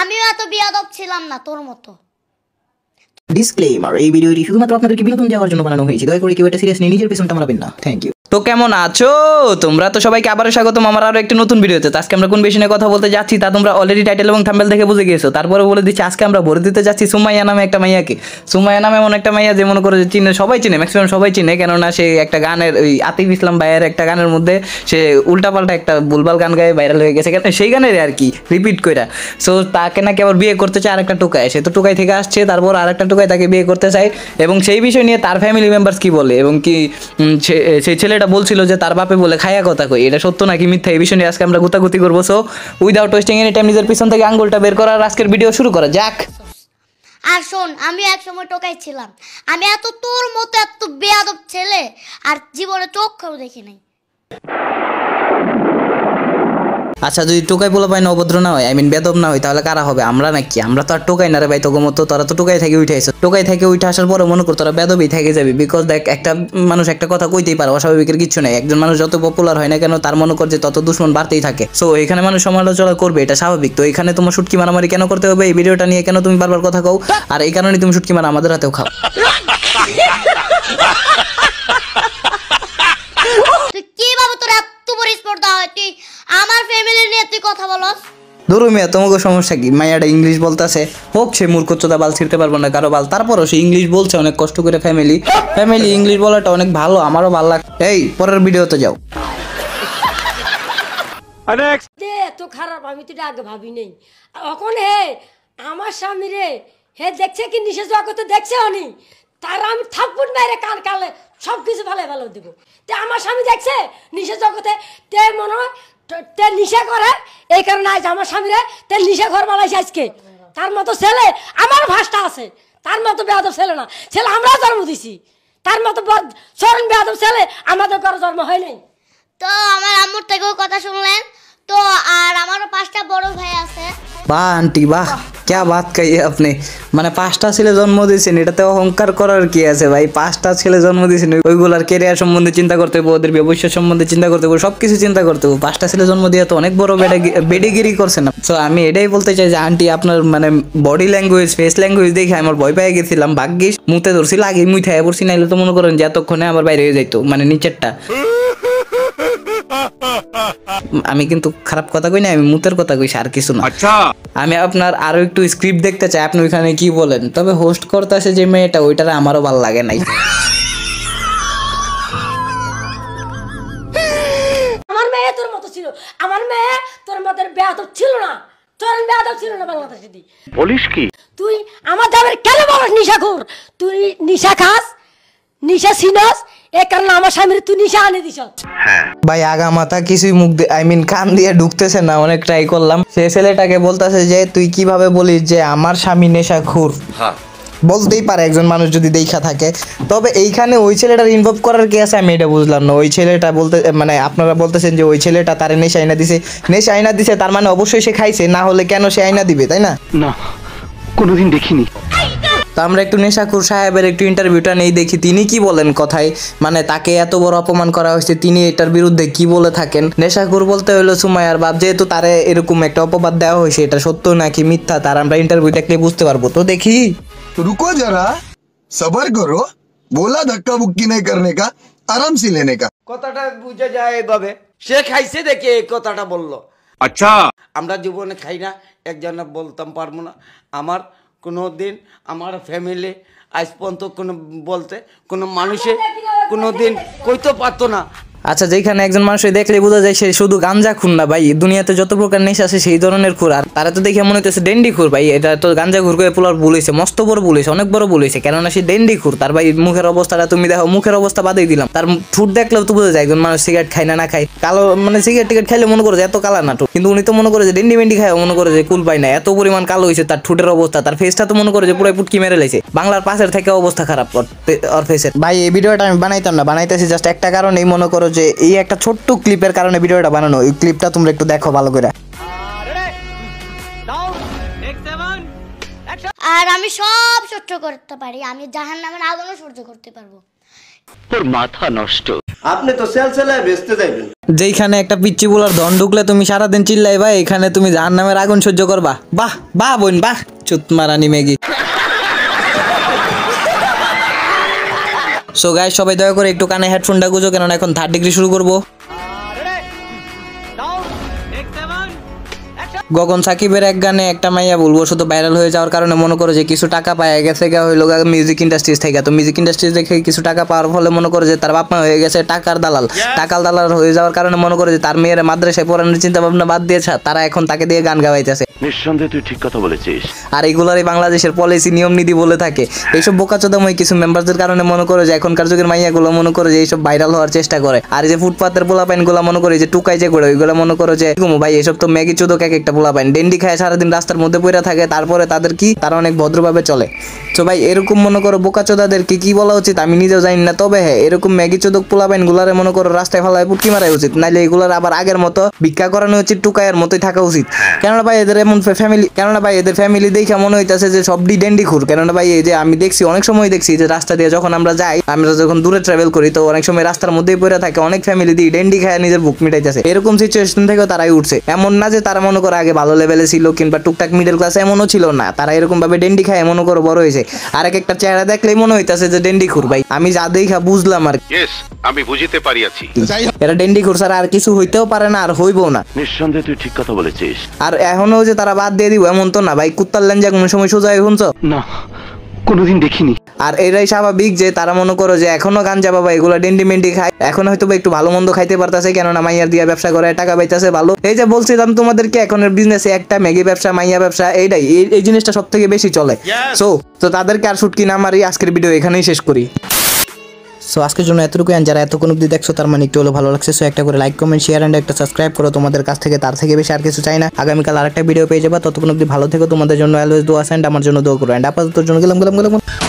আমিও এত বিয়াদব ছিলাম না তোর মতো ডিসক্লেইমার এই ভিডিওটি শুধুমাত্র আপনাদেরকে বিনোদন দেওয়ার জন্য বানানো হয়েছে দয়া করে কেউ এটা সিরিয়াস নিয়ে নিজের পেছনটা মারাবেন না থ্যাংক ইউ তো কেমন আছো তোমরা তো সবাইকে আবারও স্বাগতম আমার আরও একটি নতুন ভিডিওতে আজকে আমরা কোন বিষয়ে কথা বলতে যাচ্ছি তা তোমরা অলরেডি টাইটেল এবং থাম্বেল দেখে বুঝে গিয়েছো তারপরে বলে দিচ্ছি আজকে আমরা ভরে দিতে যাচ্ছি সুমাইয়া নামে একটা মাইয়াকে সুমাইয়া নামে এমন একটা মাইয়া যে মনে করে চিনে সবাই চিনে ম্যাক্সিমাম সবাই চিনে কেননা সে একটা গানের ওই আতিফ ইসলাম ভাইয়ের একটা গানের মধ্যে সে উল্টাপাল্টা একটা বুলবাল গান গায়ে ভাইরাল হয়ে গেছে সেই গানের আর কি রিপিট কইরা সো তাকে নাকি আবার বিয়ে করতে চায় আরেকটা টোকায় সে তো টোকাই থেকে আসছে তারপর আরেকটা টোকায় তাকে বিয়ে করতে চায় এবং সেই বিষয় নিয়ে তার ফ্যামিলি মেম্বার্স কি বলে এবং কি সেই ছেলে এটা বলছিল যে তার বাপে বলে খায়া কথা কই এটা সত্য নাকি মিথ্যা এই বিষয় নিয়ে আজকে আমরা গুতাগুতি করবো so without wasting any time নিজের পিছন থেকে আঙ্গুলটা বের করার আজকের ভিডিও শুরু করা যাক আর শোন আমি এক সময় টোকাইছিলাম ছিলাম আমি এত তোর মতো এত বেয়াদব ছেলে আর জীবনে চোখ দেখি নাই আচ্ছা যদি টোকাই পোলা পাই অভদ্র না হয় আই মিন বেদব না হয় তাহলে কারা হবে আমরা নাকি আমরা তো আর টোকাই না রে ভাই তোকে মতো তারা তো টোকাই থেকে উঠে আসো টোকাই থেকে উঠে আসার পরে মনে কর তারা বেদবই থেকে যাবে বিকজ দেখ একটা মানুষ একটা কথা কইতেই পারে অস্বাভাবিকের কিছু নাই একজন মানুষ যত পপুলার হয় না কেন তার মনে কর যে তত দুশ্মন বাড়তেই থাকে সো এখানে মানুষ সমালোচনা করবে এটা স্বাভাবিক তো এখানে তোমার শুটকি মারামারি কেন করতে হবে এই ভিডিওটা নিয়ে কেন তুমি বারবার কথা কও আর এই কারণে তুমি শুটকি মারা আমাদের হাতেও খাও ধরো মিয়া তোমাকে সমস্যা কি মায়াটা ইংলিশ আছে হোক সে মূর্খচ্ছতা বাল ছিঁড়তে পারবো না কারো বাল তারপরও সে ইংলিশ বলছে অনেক কষ্ট করে ফ্যামিলি ফ্যামিলি ইংলিশ বলাটা অনেক ভালো আমারও ভালো লাগে এই পরের ভিডিওতে যাও খারাপ আমি তো আগে ভাবি নেই হে আমার স্বামী রে হে দেখছে কি জগতে দেখছে অনি তার আমি কান কালে সব কিছু ভালো ভালো দেবো তে আমার স্বামী দেখছে জগতে তে মনে হয় তে নিশা করে এই কারণে আজ আমার স্বামীরা তে নিশা ঘর বানাইছে আজকে তার মতো ছেলে আমার ভাষটা আছে তার মতো বেয়াদব ছেলে না ছেলে আমরা জন্ম দিছি তার মতো চরণ বেয়াদব ছেলে আমাদের কারো জন্ম হয় নাই তো আমার আম্মুর থেকেও কথা শুনলেন তো আর আমারও পাঁচটা বড় ভাই আছে বাহ আন্টি বাহ ক্যা বাত কাইয়ে আপনি মানে পাঁচটা ছেলে জন্ম দিয়েছেন এটাতে অহংকার করার কি আছে ভাই পাঁচটা ছেলে জন্ম দিয়েছেন ওইগুলার কেরিয়ার সম্বন্ধে চিন্তা করতে হবে ওদের ব্যবসা সম্বন্ধে চিন্তা করতে হবে সব কিছু চিন্তা করতে হবে পাঁচটা ছেলে জন্ম দিয়ে তো অনেক বড় বেডেগিরি করছে না তো আমি এটাই বলতে চাই যে আন্টি আপনার মানে বডি ল্যাঙ্গুয়েজ ফেস ল্যাঙ্গুয়েজ দেখে আমার ভয় পেয়ে গেছিলাম ভাগ্যিস মুতে ধরছিল আগে মুই থাই পড়ছি নাইলে তো মনে করেন যে এতক্ষণে আমার বাইরে হয়ে যাইতো মানে নিচেরটা আমি কিন্তু খারাপ কথা কই না আমি মুতের কথা কইছি আর কিছু না আচ্ছা আমি আপনার আরো একটু স্ক্রিপ্ট দেখতে চাই আপনি ওখানে কি বলেন তবে হোস্ট করতে করতেছে যে মেয়েটা ওইটারে আমারও ভালো লাগে নাই আমার মেয়ে তোর মতো ছিল আমার মেয়ে তোর মতের বিয়া তো ছিল না তোর বিয়া তো ছিল না বাংলাদেশে দি বলিস কি তুই আমার দামের কেন বলস নিশা তুই নিশা খাস নিশা সিনাস এ কারণে আমার স্বামীর তুই নিশা আনে দিস হ্যাঁ। ভাই আগা মাথা কিছুই মুখ আই মিন কান দিয়ে ঢুকতেছে না অনেক ট্রাই করলাম সে ছেলেটাকে বলতেছে যে তুই কিভাবে বলিস যে আমার স্বামী নেশা খুর হ্যাঁ। বলতেই পারে একজন মানুষ যদি দেখা থাকে তবে এইখানে ওই ছেলেটার ইনভলভ করার কি আছে আমি এটা বুঝলাম না ওই ছেলেটা বলতে মানে আপনারা বলতেছেন যে ওই ছেলেটা তার নেশা আইনা দিছে নেশা আইনা দিছে তার মানে অবশ্যই সে খাইছে না হলে কেন সে আইনা দিবে তাই না না কোনোদিন দেখিনি তো আমরা একটু নেশাকুর সাহেবের একটু ইন্টারভিউটা নেই দেখি তিনি কি বলেন কথায় মানে তাকে এত বড় অপমান করা হয়েছে তিনি এটার বিরুদ্ধে কি বলে থাকেন নেশাকুর বলতে হলো সুমাইয়ার বাপ যেহেতু তারে এরকম একটা অপবাদ দেওয়া হয়েছে এটা সত্য নাকি মিথ্যা তার আমরা ইন্টারভিউ দেখলে বুঝতে পারবো তো দেখি রুকো যারা সবার করো বলা ধাক্কা বুক্কি নেই করনে কা আরাম সি লেনে কা কথাটা বুঝে যায় এভাবে সে খাইছে দেখে এই কথাটা বললো আচ্ছা আমরা জীবনে খাই না একজনে বলতাম পারবো না আমার কোনো দিন আমার ফ্যামিলি আজ পর্যন্ত কোনো বলতে কোনো মানুষে কোনো দিন কইতে পারতো না আচ্ছা যেখানে একজন মানুষের দেখলে বোঝা যায় সে শুধু গাঞ্জা খুন না ভাই দুনিয়াতে যত প্রকার নেশা আছে সেই ধরনের খুর আর তারা তো দেখে মনে হচ্ছে ডেন্ডি খুর ভাই এটা তো গাঞ্জা খুর করে পোলার বলেছে মস্ত বড় বলেছে অনেক বড় বলেছে কেননা সে ডেন্ডি খুর তার ভাই মুখের অবস্থাটা তুমি দেখো মুখের অবস্থা বাদে দিলাম তার ঠুট দেখলেও তো বোঝা যায় একজন মানুষ সিগারেট খায় না না খায় কালো মানে সিগারেট টিকেট খাইলে মনে করে যে এত কালা না ঠুট কিন্তু উনি তো মনে করে যে ডেন্ডি মেন্ডি খায় মনে করে যে কুল পাই না এত পরিমাণ কালো হয়েছে তার ঠুটের অবস্থা তার ফেসটা তো মনে করে যে পুরো পুটকি মেরে লেছে বাংলার পাশের থেকে অবস্থা খারাপ ফেসের ভাই এই ভিডিওটা আমি বানাইতাম না বানাইতেছি জাস্ট একটা কারণ এই মনে করো করো যে এই একটা ছোট্ট ক্লিপের কারণে ভিডিওটা বানানো এই ক্লিপটা তোমরা একটু দেখো ভালো করে আর আমি সব সহ্য করতে পারি আমি জাহান নামের আগুনও সহ্য করতে পারবো তোর মাথা নষ্ট আপনি তো সেলসেলায় বেস্তে যাইবেন যেখানে একটা পিচ্চি বুলার ধন ঢুকলে তুমি সারা সারাদিন চিল্লাইবা এখানে তুমি জাহান নামের আগুন সহ্য করবা বাহ বাহ বোন বাহ চুতমারানি ম্যাগি সো গায়ে সবাই দয়া করে একটু কানে হেডফোনটা গুজো কেননা এখন থার্ড ডিগ্রি শুরু করবো গগন সাকিবের এক গানে একটা মাইয়া বলবো শুধু ভাইরাল হয়ে যাওয়ার কারণে মনে করো যে কিছু টাকা পায় গেছে গা হইলো মিউজিক ইন্ডাস্ট্রিজ থেকে তো মিউজিক ইন্ডাস্ট্রিজ দেখে কিছু টাকা পাওয়ার ফলে মনে করো যে তার বাপমা হয়ে গেছে টাকার দালাল টাকার দালাল হয়ে যাওয়ার কারণে মনে করো যে তার মেয়ের মাদ্রাসায় পড়ানোর চিন্তা ভাবনা বাদ দিয়েছে তারা এখন তাকে দিয়ে গান গাওয়াইতেছে নিঃসন্দেহে তুই ঠিক কথা বলেছিস আর এগুলারই বাংলাদেশের পলিসি নিয়ম নীতি বলে থাকে এইসব বোকাচোদাময় কিছু মেম্বারদের কারণে মনে করো যে এখনকার যুগের মাইয়াগুলো মনে করো যে এইসব ভাইরাল হওয়ার চেষ্টা করে আর যে ফুটপাতের পোলা গুলো মনে করে যে টুকাই যে করে ওইগুলো মনে করো যে ভাই এসব তো ম্যাগি চোদক এক একটা পায় ডেন্ডি খায় সারাদিন রাস্তার মধ্যে পড়ে থাকে তারপরে তাদের কি তারা অনেক ভদ্রভাবে চলে তো ভাই এরকম মনে করো বোকাচোদাদেরকে কি বলা উচিত আমি নিজেও জানি না তবে হ্যাঁ এরকম ম্যাগি চোদক পোলা পোলাপাইন গুলারে মনে করো রাস্তায় ফেলায় পুটকি মারাই উচিত নাহলে এগুলার আবার আগের মতো ভিক্ষা করানো উচিত টুকায়ের মতোই থাকা উচিত হ্যাঁ। কেননা ভাই এদের এমন ফ্যামিলি কেননা ভাই এদের ফ্যামিলি দেখে মনে হইতেছে যে সব ডেন্ডি খুর কেননা ভাই এই যে আমি দেখছি অনেক সময় দেখছি যে রাস্তা দিয়ে যখন আমরা যাই আমরা যখন দূরে ট্রাভেল করি তো অনেক সময় রাস্তার মধ্যেই পড়ে থাকে অনেক ফ্যামিলি দিয়ে ডেন্ডি খায় নিজের বুক মিটাইতেছে এরকম সিচুয়েশন থেকেও তারাই উঠছে এমন না যে তারা মনে করে আগে ভালো লেভেলে ছিল কিংবা টুকটাক মিডল ক্লাস এমনও ছিল না তারা এরকম ভাবে ডেন্ডি খায় এমনও করে বড় হয়েছে আর এক একটা চেহারা দেখলেই মনে হইতেছে যে ডেন্ডি খুর ভাই আমি যা দেখা বুঝলাম আর আমি বুঝিতে পারি আছি এরা ডেন্ডি খুর ছাড়া আর কিছু হইতেও পারে না আর হইবো না নিঃসন্দেহে তুই ঠিক কথা বলেছিস আর এখনো যে তারা বাদ দিয়ে দিব এমন তো না ভাই কুত্তার লেন যা কোনো সময় সোজা হয়ে শুনছো না কোনোদিন দেখিনি আর এটাই স্বাভাবিক যে তারা মনে করো যে এখনো গাঞ্জা বাবা এগুলো ডেন্ডি মেন্ডি খায় এখন হয়তো একটু ভালো মন্দ খাইতে পারতেছে কেননা মাইয়ার দিয়া ব্যবসা করে টাকা পাইতেছে ভালো এই যে বলছিলাম তোমাদেরকে এখন বিজনেসে একটা ম্যাগি ব্যবসা মাইয়া ব্যবসা এইটাই এই জিনিসটা সব থেকে বেশি চলে সো তো তাদেরকে আর শুটকি না মারি আজকের ভিডিও এখানেই শেষ করি সো আজকের জন্য এতটুকু অ্যান্ড যারা এতক্ষণ অব্দি দেখছো তার মানে একটু হলো ভালো লাগছে সো একটা করে লাইক কমেন্ট শেয়ার অ্যান্ড একটা সাবস্ক্রাইব করো তোমাদের কাছ থেকে তার থেকে বেশি আর কিছু চাই না আগামীকাল আরেকটা ভিডিও পেয়ে যাবা ততক্ষণ অব্দি ভালো থেকো তোমাদের জন্য অ্যালওয়েজ দোয়া অ্যান্ড আমার জন্য দোয়া করো অ্যান্ড আপাতত জন্য গেলাম গেলাম গেলাম